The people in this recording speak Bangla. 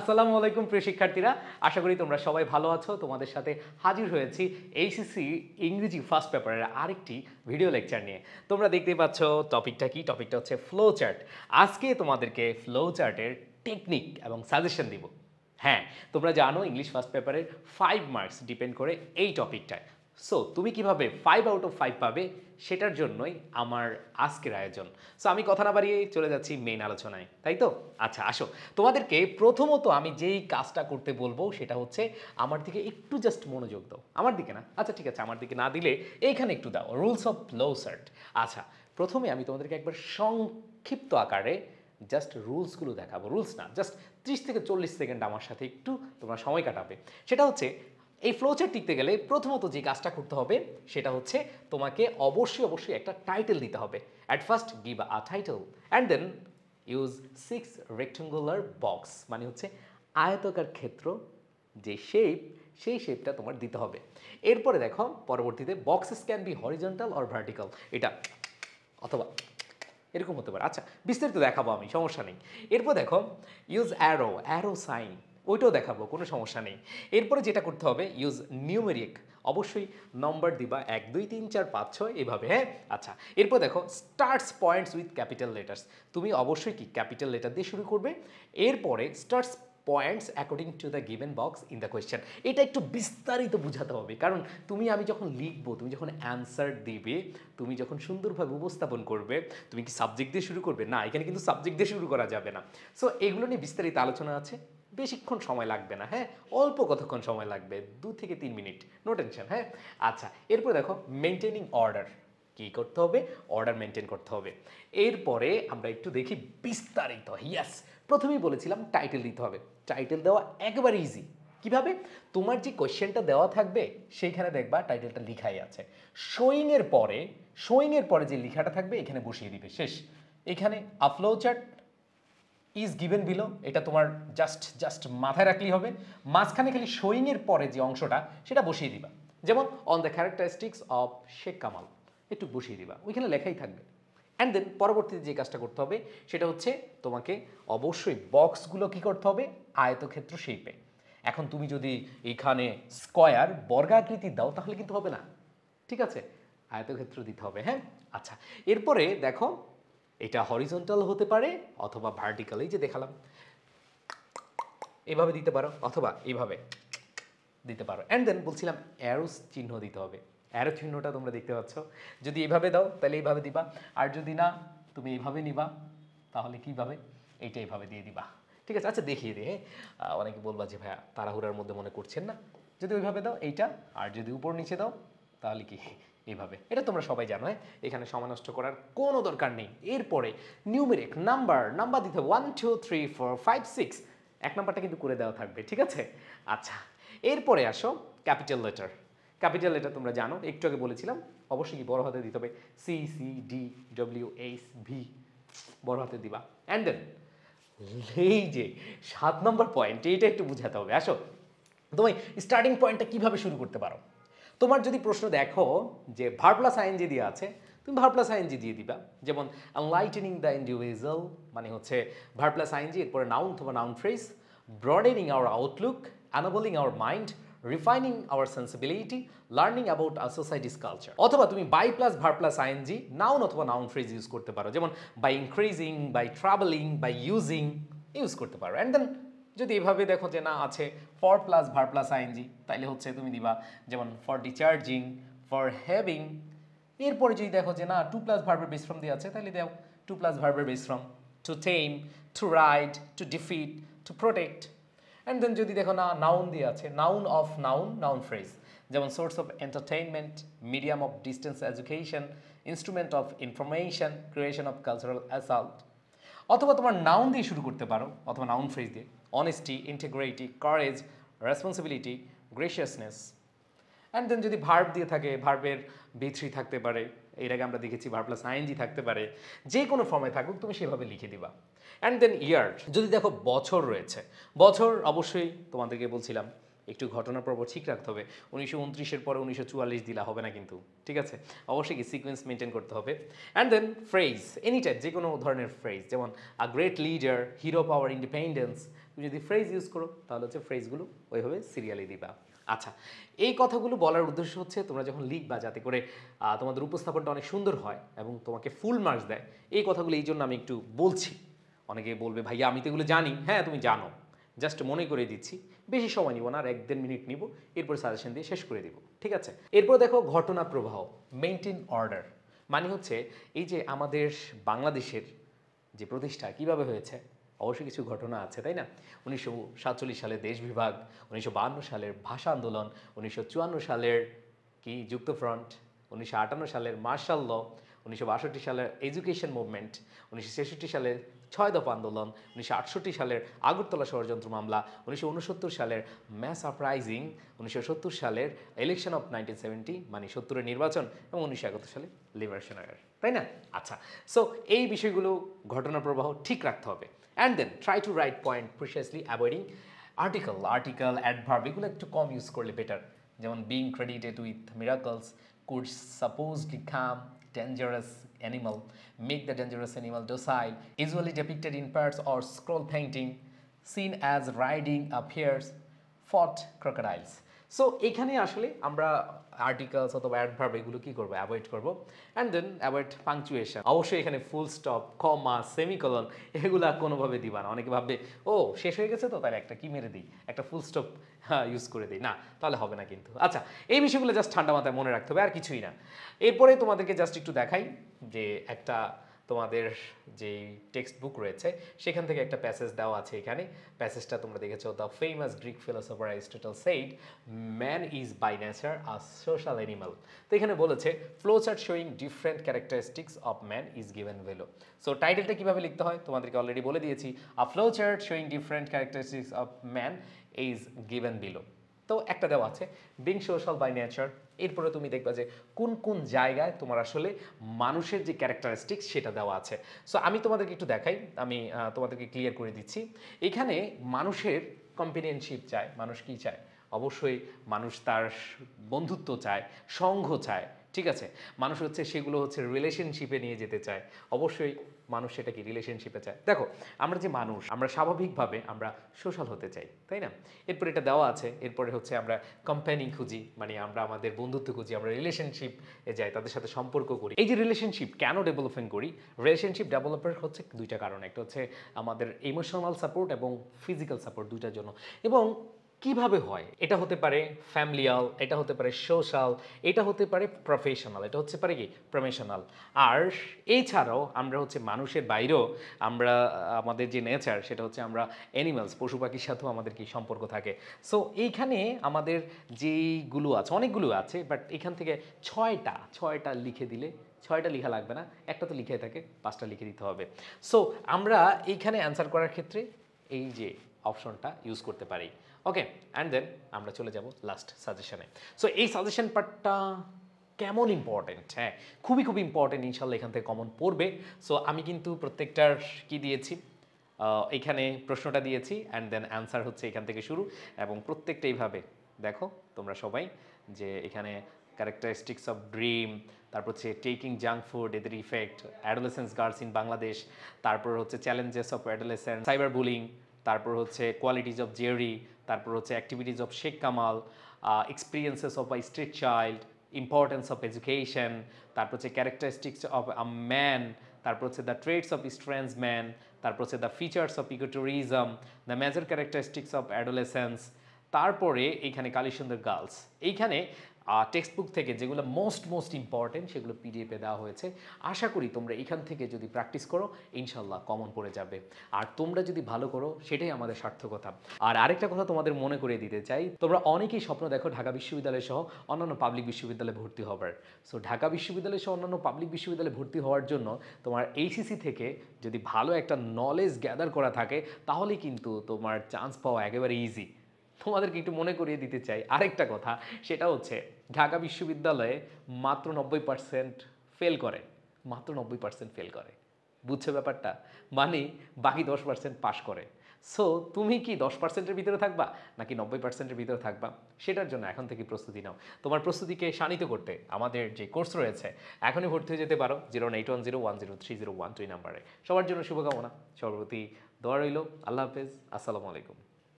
আসসালামু আলাইকুম প্রিয় শিক্ষার্থীরা আশা করি তোমরা সবাই ভালো আছো তোমাদের সাথে হাজির হয়েছি এইসিসি ইংরেজি ফার্স্ট পেপারের আরেকটি ভিডিও লেকচার নিয়ে তোমরা দেখতে পাচ্ছ টপিকটা কি টপিকটা হচ্ছে ফ্লো চার্ট আজকে তোমাদেরকে ফ্লো চার্টের টেকনিক এবং সাজেশন দিব হ্যাঁ তোমরা জানো ইংলিশ ফার্স্ট পেপারের ফাইভ মার্কস ডিপেন্ড করে এই টপিকটায় সো তুমি কিভাবে ফাইভ আউট অফ ফাইভ পাবে সেটার জন্যই আমার আজকের আয়োজন সো আমি কথা না বাড়িয়ে চলে যাচ্ছি মেইন আলোচনায় তাই তো আচ্ছা আসো তোমাদেরকে প্রথমত আমি যেই কাজটা করতে বলবো সেটা হচ্ছে আমার দিকে একটু জাস্ট মনোযোগ দাও আমার দিকে না আচ্ছা ঠিক আছে আমার দিকে না দিলে এইখানে একটু দাও রুলস অফ লো সার্ট আচ্ছা প্রথমে আমি তোমাদেরকে একবার সংক্ষিপ্ত আকারে জাস্ট রুলসগুলো দেখাবো রুলস না জাস্ট ত্রিশ থেকে চল্লিশ সেকেন্ড আমার সাথে একটু তোমরা সময় কাটাবে সেটা হচ্ছে এই ফ্লোচার টিকতে গেলে প্রথমত যে কাজটা করতে হবে সেটা হচ্ছে তোমাকে অবশ্যই অবশ্যই একটা টাইটেল দিতে হবে at first give a title and then use six rectangular box মানে হচ্ছে আয়তকার ক্ষেত্র যে শেপ সেই শেপটা তোমার দিতে হবে এরপরে দেখো পরবর্তীতে boxes can be horizontal or vertical এটা অথবা এরকম হতে পারে আচ্ছা বিস্তারিত দেখাবো আমি সমস্যা নেই এরপর দেখো ইউজ অ্যারো অ্যারো সাইন ওইটাও দেখাবো কোনো সমস্যা নেই এরপরে যেটা করতে হবে ইউজ নিউমেরিক অবশ্যই নম্বর দিবা এক দুই তিন চার পাঁচ ছয় এভাবে হ্যাঁ আচ্ছা এরপর দেখো starts points with capital letters তুমি অবশ্যই কি ক্যাপিটাল লেটার দিয়ে শুরু করবে এরপরে starts points according to the given box in the question এটা একটু বিস্তারিত বোঝাতে হবে কারণ তুমি আমি যখন লিখবো তুমি যখন অ্যান্সার দিবে তুমি যখন সুন্দরভাবে উপস্থাপন করবে তুমি কি সাবজেক্ট দিয়ে শুরু করবে না এখানে কিন্তু সাবজেক্ট দিয়ে শুরু করা যাবে না সো এগুলো নিয়ে বিস্তারিত আলোচনা আছে বেশিক্ষণ সময় লাগবে না হ্যাঁ অল্প কতক্ষণ সময় লাগবে দু থেকে তিন মিনিট নো টেনশন হ্যাঁ আচ্ছা এরপরে দেখো মেনটেনিং অর্ডার কি করতে হবে অর্ডার মেনটেন করতে হবে এরপরে আমরা একটু দেখি বিস্তারিত ইয়াস প্রথমেই বলেছিলাম টাইটেল দিতে হবে টাইটেল দেওয়া একবার ইজি কিভাবে তোমার যে কোয়েশ্চেনটা দেওয়া থাকবে সেইখানে দেখবা টাইটেলটা লিখাই আছে শোয়িংয়ের পরে শোয়িংয়ের পরে যে লিখাটা থাকবে এখানে বসিয়ে দিবে শেষ এখানে a flow chart is given below এটা তোমার জাস্ট জাস্ট মাথায় রাখলেই হবে মাঝখানে খালি শোয়িংয়ের পরে যে অংশটা সেটা বসিয়ে দিবা যেমন on the characteristics of Sheikh Kamal একটু বসিয়ে দিবা ওইখানে লেখাই থাকবে অ্যান্ড দেন পরবর্তীতে যে কাজটা করতে হবে সেটা হচ্ছে তোমাকে অবশ্যই বক্সগুলো কি করতে হবে আয়তক্ষেত্র শেপে এখন তুমি যদি এখানে স্কয়ার বর্গাকৃতি দাও তাহলে কিন্তু হবে না ঠিক আছে আয়তক্ষেত্র দিতে হবে হ্যাঁ আচ্ছা এরপরে দেখো এটা হরিজন্টাল হতে পারে অথবা ভার্টিক্যাল এই যে দেখালাম এভাবে দিতে পারো অথবা এইভাবে দিতে পারো অ্যান্ড দেন বলছিলাম অ্যারোস চিহ্ন দিতে হবে অ্যারো চিহ্নটা তোমরা দেখতে পাচ্ছ যদি এভাবে দাও তাহলে এইভাবে দিবা আর যদি না তুমি এইভাবে নিবা তাহলে কীভাবে এইটা এইভাবে দিয়ে দিবা ঠিক আছে আচ্ছা দেখিয়ে দিয়ে হ্যাঁ। অনেকে বলবা যে ভাইয়া তাড়াহুড়ার মধ্যে মনে করছেন না যদি ওইভাবে দাও এইটা আর যদি উপর নিচে দাও তাহলে কি এইভাবে এটা তোমরা সবাই জানো হ্যাঁ? এখানে সময় নষ্ট করার কোনো দরকার নেই এরপরে নিউমেরিক নাম্বার নাম্বার দিতে one two three four five six এক নাম্বারটা কিন্তু করে দেওয়া থাকবে ঠিক আছে আচ্ছা এরপরে আসো ক্যাপিটাল লেটার ক্যাপিটাল লেটার তোমরা জানো একটু আগে বলেছিলাম অবশ্যই কি বড়ো হাতে দিতে হবে C C D W H V বড়ো হাতে দিবা অ্যান্ড দেন এই যে সাত নম্বর পয়েন্ট এটা একটু বুঝাতে হবে আসো তুমি স্টার্টিং পয়েন্টটা কীভাবে শুরু করতে পারো তোমার যদি প্রশ্ন দেখো যে ভারপ্লাস আইএনজি দিয়ে আছে তুমি ভারপ্লাস আইএনজি দিয়ে দিবা যেমন লাইটেনিং দ্য ইন্ডিভিজুয়াল মানে হচ্ছে ভারপ্লাস আইএনজি এরপরে নাউন তোমার noun phrase broadening our outlook enabling our mind refining our sensibility learning about our societies culture অথবা তুমি by plus verb plus ING noun অথবা নাউন ফ্রেজ ইউজ করতে পারো যেমন by increasing by travelling by using use করতে পারো অ্যান্ড দেন যদি এভাবে দেখো যে না আছে for plus verb plus ING তাইলে হচ্ছে তুমি দিবা যেমন ফর ডিচার্জিং ফর হ্যাভিং এরপরে যদি দেখো যে না টু প্লাস ভার্বের বিশ্রম দিয়ে আছে তাহলে দাও টু প্লাস ভার্বের বিশ্রম to tame to ride to defeat to protect and then যদি দেখো না নাউন দিয়ে আছে noun of noun noun phrase যেমন source of entertainment medium of distance education instrument of information creation of cultural assault অথবা তোমার নাউন দিয়ে শুরু করতে পারো অথবা নাউন ফ্রেজ দিয়ে honesty integrity courage responsibility graciousness and then যদি ভার্ব দিয়ে থাকে ভার্বের বিথ্রি থাকতে পারে এর আগে আমরা দেখেছি ভার্ব প্লাস আইএনজি থাকতে পারে যে কোনো ফর্মে থাকুক তুমি সেভাবে লিখে দিবা অ্যান্ড দেন ইয়ার যদি দেখো বছর রয়েছে বছর অবশ্যই তোমাদেরকে বলছিলাম একটু ঘটনা পর্ব ঠিক রাখতে হবে উনিশশো উনত্রিশের পরে উনিশশো চুয়াল্লিশ দিলা হবে না কিন্তু ঠিক আছে অবশ্যই সিকোয়েন্স মেনটেন করতে হবে and then phrase any type যে কোনো ধরনের ফ্রেজ যেমন a great leader hero power independence তুমি যদি ফ্রেজ ইউজ করো তাহলে হচ্ছে ফ্রেজগুলো ওইভাবে সিরিয়ালি দিবা আচ্ছা এই কথাগুলো বলার উদ্দেশ্য হচ্ছে তোমরা যখন লিখবা যাতে করে তোমাদের উপস্থাপনটা অনেক সুন্দর হয় এবং তোমাকে ফুল মার্কস দেয় এই কথাগুলো এই জন্য আমি একটু বলছি অনেকে বলবে ভাইয়া আমি তো এগুলো জানি হ্যাঁ তুমি জানো জাস্ট মনে করে দিচ্ছি বেশি সময় নিব না আর এক দেড় মিনিট নিব এরপরে সাজেশন দিয়ে শেষ করে দিব ঠিক আছে এরপর দেখো ঘটনা প্রবাহ মেনটেন অর্ডার মানে হচ্ছে এই যে আমাদের বাংলাদেশের যে প্রতিষ্ঠা কিভাবে হয়েছে অবশ্যই কিছু ঘটনা আছে তাই না উনিশশো সাতচল্লিশ সালের দেশ বিভাগ উনিশশো সালের ভাষা আন্দোলন উনিশশো সালের কি যুক্তফ্রন্ট উনিশশো আটান্ন সালের মার্শাল ল উনিশশো সালের এডুকেশন মুভমেন্ট উনিশশো ছেষট্টি সালের ছয় দফা আন্দোলন উনিশশো আটষট্টি সালের আগরতলা ষড়যন্ত্র মামলা উনিশশো উনসত্তর সালের ম্যাস আপরাইজিং উনিশশো সত্তর সালের ইলেকশন অফ নাইনটিন মানে সত্তরের নির্বাচন এবং উনিশশো সালে লিবারেশন আয়ার তাই না আচ্ছা সো এই বিষয়গুলো ঘটনা প্রবাহ ঠিক রাখতে হবে and then try to write point precisely avoiding article article adverb এগুলো একটু কম ইউজ করলে বেটার যেমন being credited with miracles could supposedly calm dangerous animal make the dangerous animal docile usually depicted in parts or scroll painting seen as riding a fierce fought crocodiles so এখানে আসলে আমরা আর্টিকেলস অথবা অ্যাডভার্ব এগুলো কী করবো অ্যাভয়েড করবো অ্যান্ড দেন অ্যাভয়েড পাংচুয়েশন অবশ্যই এখানে ফুল স্টপ কমা সেমিকলন এগুলা কোনোভাবে দিবা না অনেকে ভাববে ও শেষ হয়ে গেছে তো তাহলে একটা কি মেরে দিই একটা ফুল স্টপ ইউজ করে দিই না তাহলে হবে না কিন্তু আচ্ছা এই বিষয়গুলো জাস্ট ঠান্ডা মাথায় মনে রাখতে হবে আর কিছুই না এরপরে তোমাদেরকে জাস্ট একটু দেখাই যে একটা তোমাদের যে টেক্সট বুক রয়েছে সেখান থেকে একটা প্যাসেজ দেওয়া আছে এখানে প্যাসেজটা তোমরা দেখেছো the famous Greek philosopher Aristotle said man is by nature a social animal তো এখানে বলেছে chart showing different characteristics of man is given below so টাইটেলটা কীভাবে লিখতে হয় তোমাদেরকে অলরেডি বলে দিয়েছি a chart showing different characteristics of man is given below তো একটা দেওয়া আছে বিং সোশ্যাল বাই নেচার এরপরে তুমি দেখবা যে কোন কোন জায়গায় তোমার আসলে মানুষের যে ক্যারেক্টারিস্টিক সেটা দেওয়া আছে সো আমি তোমাদেরকে একটু দেখাই আমি তোমাদেরকে ক্লিয়ার করে দিচ্ছি এখানে মানুষের কম্পেনিয়নশিপ চায় মানুষ কি চায় অবশ্যই মানুষ তার বন্ধুত্ব চায় সঙ্ঘ চায় ঠিক আছে মানুষ হচ্ছে সেগুলো হচ্ছে রিলেশনশিপে নিয়ে যেতে চায় অবশ্যই মানুষ সেটা কি রিলেশনশিপে চায় দেখো আমরা যে মানুষ আমরা স্বাভাবিকভাবে আমরা সোশ্যাল হতে চাই তাই না এরপরে এটা দেওয়া আছে এরপরে হচ্ছে আমরা কোম্পানি খুঁজি মানে আমরা আমাদের বন্ধুত্ব খুঁজি আমরা রিলেশনশিপ এ যাই তাদের সাথে সম্পর্ক করি এই যে রিলেশনশিপ কেন ডেভেলপমেন্ট করি রিলেশনশিপ ডেভেলপার হচ্ছে দুইটা কারণ একটা হচ্ছে আমাদের ইমোশনাল সাপোর্ট এবং ফিজিক্যাল সাপোর্ট দুইটার জন্য এবং কিভাবে হয় এটা হতে পারে ফ্যামিলিয়াল এটা হতে পারে সোশ্যাল এটা হতে পারে প্রফেশনাল এটা হচ্ছে পারে কি প্রফেশনাল আর এছাড়াও আমরা হচ্ছে মানুষের বাইরেও আমরা আমাদের যে নেচার সেটা হচ্ছে আমরা অ্যানিমালস পশু পাখির সাথেও আমাদের কি সম্পর্ক থাকে সো এইখানে আমাদের যেইগুলো আছে অনেকগুলো আছে বাট এখান থেকে ছয়টা ছয়টা লিখে দিলে ছয়টা লিখা লাগবে না একটা তো লিখে থাকে পাঁচটা লিখে দিতে হবে সো আমরা এইখানে অ্যান্সার করার ক্ষেত্রে এই যে অপশনটা ইউজ করতে পারি ওকে অ্যান্ড দেন আমরা চলে যাব লাস্ট সাজেশনে সো এই সাজেশন পার্টটা কেমন ইম্পর্টেন্ট হ্যাঁ খুবই খুব ইম্পর্টেন্ট ইনশাল্লাহ এখান থেকে কমন পড়বে সো আমি কিন্তু প্রত্যেকটার কি দিয়েছি এখানে প্রশ্নটা দিয়েছি অ্যান্ড দেন অ্যান্সার হচ্ছে এখান থেকে শুরু এবং প্রত্যেকটা এইভাবে দেখো তোমরা সবাই যে এখানে ক্যারেক্টারিস্টিক্স অফ ড্রিম তারপর হচ্ছে টেকিং জাঙ্ক ফুড এদের effect adolescence girls in Bangladesh তারপর হচ্ছে challenges of adolescence cyber bullying তারপর হচ্ছে কোয়ালিটিজ অফ জেরি তারপর হচ্ছে activities of Sheikh Kamal experiences of a street child importance of education তারপর হচ্ছে ক্যারেক্টারিস্টিক্স অফ আ ম্যান তারপর হচ্ছে the trades of strange man তারপর হচ্ছে the features of ecotourism the major characteristics of adolescence তারপরে এইখানে কালীসুন্দর গার্লস এইখানে টেক্সট বুক থেকে যেগুলো মোস্ট মোস্ট ইম্পর্টেন্ট সেগুলো পিডিএফে দেওয়া হয়েছে আশা করি তোমরা এখান থেকে যদি প্র্যাকটিস করো ইনশাল্লাহ কমন পড়ে যাবে আর তোমরা যদি ভালো করো সেটাই আমাদের সার্থকতা আর আরেকটা কথা তোমাদের মনে করে দিতে চাই তোমরা অনেকেই স্বপ্ন দেখো ঢাকা বিশ্ববিদ্যালয় সহ অন্যান্য পাবলিক বিশ্ববিদ্যালয়ে ভর্তি হবার সো ঢাকা বিশ্ববিদ্যালয় সহ অন্যান্য পাবলিক বিশ্ববিদ্যালয়ে ভর্তি হওয়ার জন্য তোমার এইসিসি থেকে যদি ভালো একটা নলেজ গ্যাদার করা থাকে তাহলে কিন্তু তোমার চান্স পাওয়া একেবারে ইজি তোমাদেরকে একটু মনে করিয়ে দিতে চাই আরেকটা কথা সেটা হচ্ছে ঢাকা বিশ্ববিদ্যালয়ে মাত্র নব্বই পার্সেন্ট ফেল করে মাত্র নব্বই পার্সেন্ট ফেল করে বুঝছে ব্যাপারটা মানে বাকি দশ পার্সেন্ট পাশ করে সো তুমি কি দশ পার্সেন্টের ভিতরে থাকবা নাকি নব্বই পার্সেন্টের ভিতরে থাকবা সেটার জন্য এখন থেকে প্রস্তুতি নাও তোমার প্রস্তুতিকে শানিত করতে আমাদের যে কোর্স রয়েছে এখনই ভর্তি হয়ে যেতে পারো zero eight one zero one zero three zero one two নাম্বারে সবার জন্য শুভকামনা সর্বতি দোয়া রইল আল্লাহ হাফেজ আসসালামু আলাইকুম